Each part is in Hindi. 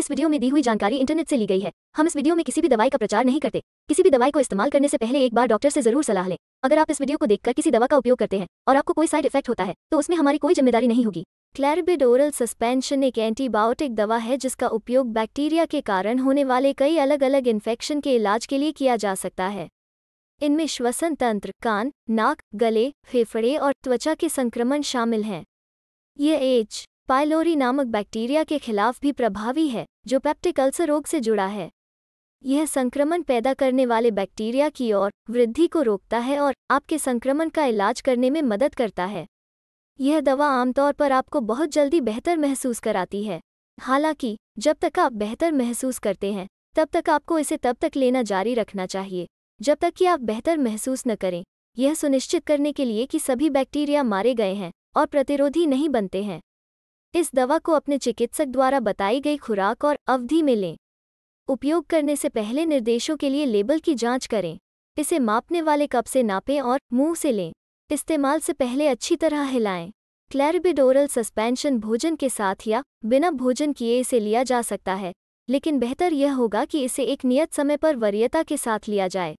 इस वीडियो में दी हुई जानकारी इंटरनेट से ली गई है हम इस वीडियो में किसी भी दवाई का प्रचार नहीं करते किसी भी दवाई को इस्तेमाल करने से पहले एक बार डॉक्टर से जरूर सलाह लें अगर आप इस वीडियो को देखकर किसी दवा का उपयोग करते हैं और आपको कोई साइड इफेक्ट होता है तो उसमें हमारी कोई जिम्मेदारी नहीं होगी क्लैरबिड ओरल सस्पेंशन एक एंटीबायोटिक दवा है जिसका उपयोग बैक्टीरिया के कारण होने वाले कई अलग अलग इन्फेक्शन के इलाज के लिए किया जा सकता है इनमें श्वसन तंत्र कान नाक गले फेफड़े और त्वचा के संक्रमण शामिल हैं यह एच पाइलोरी नामक बैक्टीरिया के खिलाफ भी प्रभावी है जो पेप्टिक अल्सर रोग से जुड़ा है यह संक्रमण पैदा करने वाले बैक्टीरिया की ओर वृद्धि को रोकता है और आपके संक्रमण का इलाज करने में मदद करता है यह दवा आमतौर पर आपको बहुत जल्दी बेहतर महसूस कराती है हालांकि जब तक आप बेहतर महसूस करते हैं तब तक आपको इसे तब तक लेना जारी रखना चाहिए जब तक कि आप बेहतर महसूस न करें यह सुनिश्चित करने के लिए कि सभी बैक्टीरिया मारे गए हैं और प्रतिरोधी नहीं बनते हैं इस दवा को अपने चिकित्सक द्वारा बताई गई खुराक और अवधि में लें उपयोग करने से पहले निर्देशों के लिए लेबल की जांच करें इसे मापने वाले कप से नापें और मुंह से लें इस्तेमाल से पहले अच्छी तरह हिलाएं क्लैरिबिडोरल सस्पेंशन भोजन के साथ या बिना भोजन किए इसे लिया जा सकता है लेकिन बेहतर यह होगा कि इसे एक नियत समय पर वरीयता के साथ लिया जाए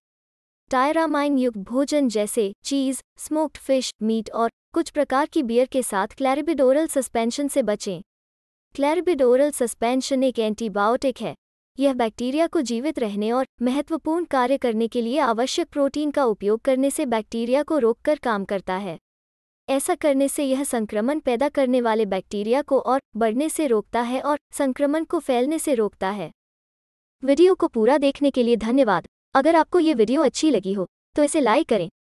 टायरामाइन युक्त भोजन जैसे चीज़ स्मोक्ड फिश मीट और कुछ प्रकार की बियर के साथ क्लैरिबिडोरल सस्पेंशन से बचें क्लैरिबिडोरल सस्पेंशन एक एंटीबायोटिक है यह बैक्टीरिया को जीवित रहने और महत्वपूर्ण कार्य करने के लिए आवश्यक प्रोटीन का उपयोग करने से बैक्टीरिया को रोककर काम करता है ऐसा करने से यह संक्रमण पैदा करने वाले बैक्टीरिया को और बढ़ने से रोकता है और संक्रमण को फैलने से रोकता है वीडियो को पूरा देखने के लिए धन्यवाद अगर आपको ये वीडियो अच्छी लगी हो तो इसे लाइक करें